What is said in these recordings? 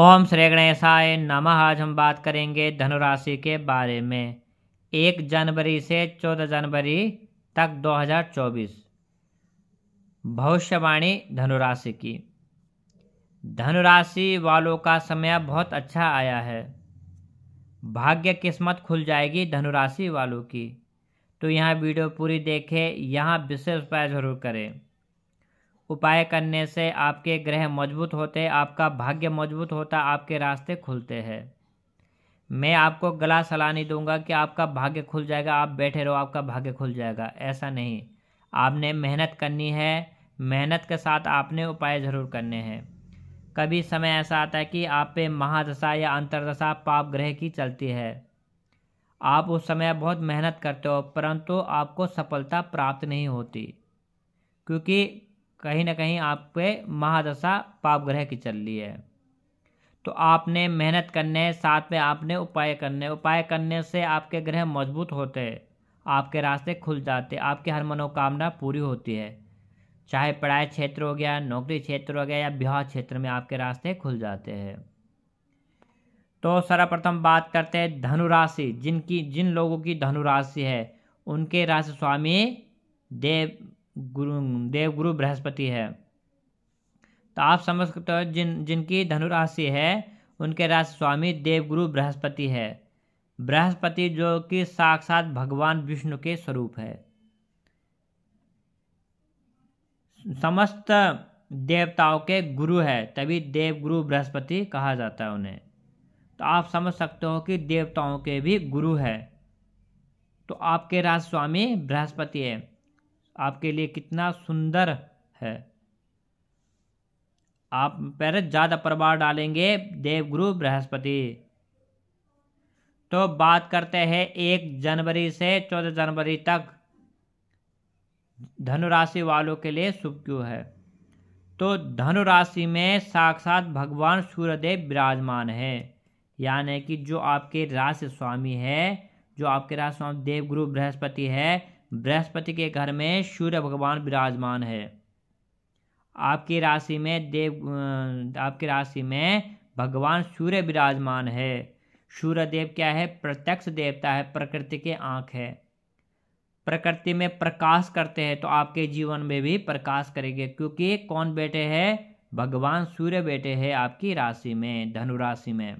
ओम श्री आय नम आज हम बात करेंगे धनुराशि के बारे में एक जनवरी से चौदह जनवरी तक 2024 भविष्यवाणी धनुराशि की धनुराशि वालों का समय बहुत अच्छा आया है भाग्य किस्मत खुल जाएगी धनुराशि वालों की तो यहाँ वीडियो पूरी देखें यहाँ विशेष उपाय जरूर करें उपाय करने से आपके ग्रह मजबूत होते आपका भाग्य मजबूत होता आपके रास्ते खुलते हैं मैं आपको गला सलाह नहीं दूंगा कि आपका भाग्य खुल जाएगा आप बैठे रहो आपका भाग्य खुल जाएगा ऐसा नहीं आपने मेहनत करनी है मेहनत के साथ आपने उपाय ज़रूर करने हैं कभी समय ऐसा आता है कि आप पे महादशा या अंतरदशा पाप ग्रह की चलती है आप उस समय बहुत मेहनत करते हो परंतु आपको सफलता प्राप्त नहीं होती क्योंकि कहीं ना कहीं आप पे महादशा ग्रह की चल रही है तो आपने मेहनत करने साथ में आपने उपाय करने उपाय करने से आपके ग्रह मजबूत होते आपके रास्ते खुल जाते आपकी हर मनोकामना पूरी होती है चाहे पढ़ाई क्षेत्र हो गया नौकरी क्षेत्र हो गया या विवाह क्षेत्र में आपके रास्ते खुल जाते हैं तो सर्वप्रथम बात करते हैं धनुराशि जिनकी जिन लोगों की धनुराशि है उनके राशि स्वामी देव गुरु देव गुरु बृहस्पति है तो आप समझ सकते हो जिन जिनकी धनुराशि है उनके राशि स्वामी देवगुरु बृहस्पति है बृहस्पति जो कि साक्षात भगवान विष्णु के स्वरूप है समस्त देवताओं के गुरु है तभी देवगुरु बृहस्पति कहा जाता है उन्हें तो आप समझ सकते हो कि देवताओं के भी गुरु है तो आपके राज स्वामी बृहस्पति है आपके लिए कितना सुंदर है आप पर ज़्यादा प्रभाव डालेंगे देवगुरु बृहस्पति तो बात करते हैं एक जनवरी से चौदह जनवरी तक धनु राशि वालों के लिए शुभ क्यों है तो धनु राशि में साक्षात भगवान सूर्यदेव विराजमान है यानी कि जो आपके राशि स्वामी है जो आपके राशि स्वामी देवगुरु बृहस्पति है बृहस्पति के घर में सूर्य भगवान विराजमान है आपकी राशि में देव आपकी राशि में भगवान सूर्य विराजमान है सूर्य देव क्या है प्रत्यक्ष देवता है प्रकृति के आँख है प्रकृति में प्रकाश करते हैं तो आपके जीवन में भी प्रकाश करेंगे क्योंकि कौन बेटे हैं भगवान सूर्य बेटे हैं आपकी राशि में धनु राशि में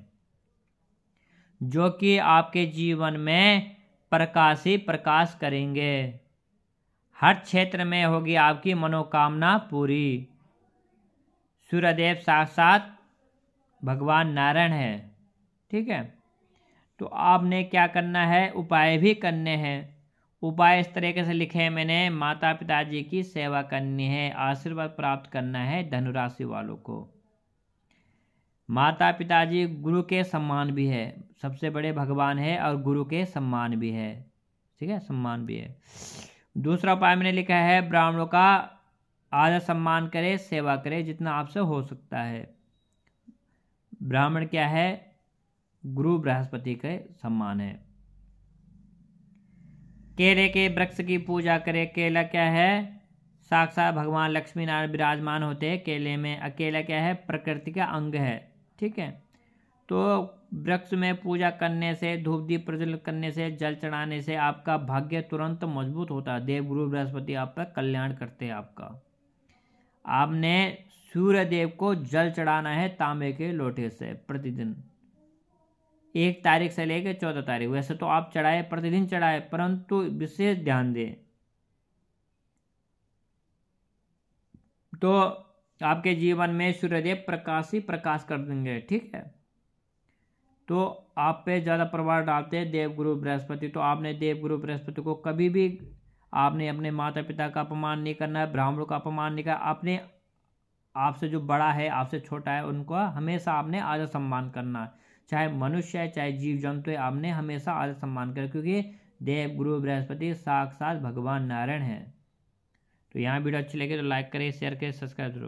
जो कि आपके जीवन में प्रकाश ही प्रकाश करेंगे हर क्षेत्र में होगी आपकी मनोकामना पूरी सूर्यदेव साक्षात भगवान नारायण है ठीक है तो आपने क्या करना है उपाय भी करने हैं उपाय इस तरीके से लिखे हैं मैंने माता पिताजी की सेवा करनी है आशीर्वाद प्राप्त करना है धनुराशि वालों को माता पिताजी गुरु के सम्मान भी है सबसे बड़े भगवान है और गुरु के सम्मान भी है ठीक है सम्मान भी है दूसरा उपाय मैंने लिखा है ब्राह्मणों का आदर सम्मान करें सेवा करें जितना आपसे हो सकता है ब्राह्मण क्या है गुरु बृहस्पति के सम्मान है केले के वृक्ष की पूजा करें केला क्या है साक्षात भगवान लक्ष्मी नारायण विराजमान होते हैं केले में अकेला क्या है प्रकृति का अंग है ठीक है तो वृक्ष में पूजा करने से धूप दीप प्रज्वलित करने से जल चढ़ाने से आपका भाग्य तुरंत मजबूत होता है देवगुरु बृहस्पति आप पर कल्याण करते हैं आपका आपने सूर्य देव को जल चढ़ाना है तांबे के लोटे से प्रतिदिन एक तारीख से लेकर चौदह तारीख वैसे तो आप चढ़ाए प्रतिदिन चढ़ाए परंतु विशेष ध्यान दें तो आपके जीवन में सूर्यदेव प्रकाश ही प्रकाश कर देंगे ठीक है तो आप पे ज़्यादा प्रभाव डालते हैं देवगुरु बृहस्पति तो आपने देवगुरु बृहस्पति को कभी भी आपने अपने माता पिता का अपमान नहीं करना है ब्राह्मणों का अपमान नहीं करना आपने आपसे जो बड़ा है आपसे छोटा है उनको हमेशा आपने आदर सम्मान करना है चाहे मनुष्य है चाहे जीव जंतु है आपने हमेशा आदर सम्मान करना क्योंकि देव गुरु बृहस्पति साक्षात भगवान नारायण है तो यहाँ वीडियो अच्छी लगे तो लाइक करें शेयर करें सब्सक्राइब जरूर